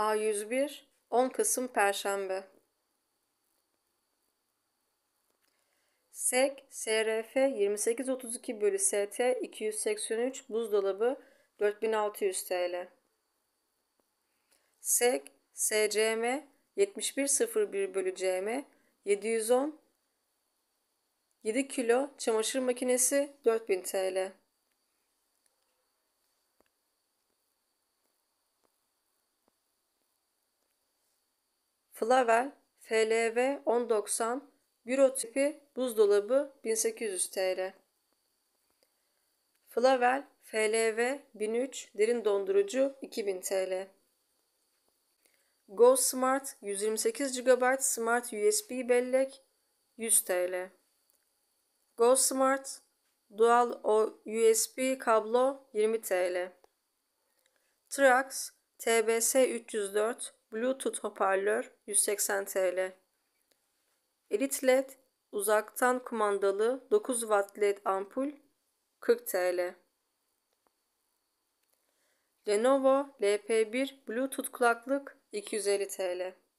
A101 10 Kasım Perşembe SEK SRF 2832 bölü ST 283 buzdolabı 4600 TL SEK SCM 7101 bölü CM 710 7 kilo çamaşır makinesi 4000 TL Flavel FLV 1090 Büro tipi buzdolabı 1800 TL. Flavel FLV 1003 derin dondurucu 2000 TL. Go Smart 128 GB Smart USB bellek 100 TL. Go Smart Dual USB kablo 20 TL. Trax TBS 304 Bluetooth hoparlör 180 TL. Elite LED uzaktan kumandalı 9 watt LED ampul 40 TL. Lenovo LP1 Bluetooth kulaklık 250 TL.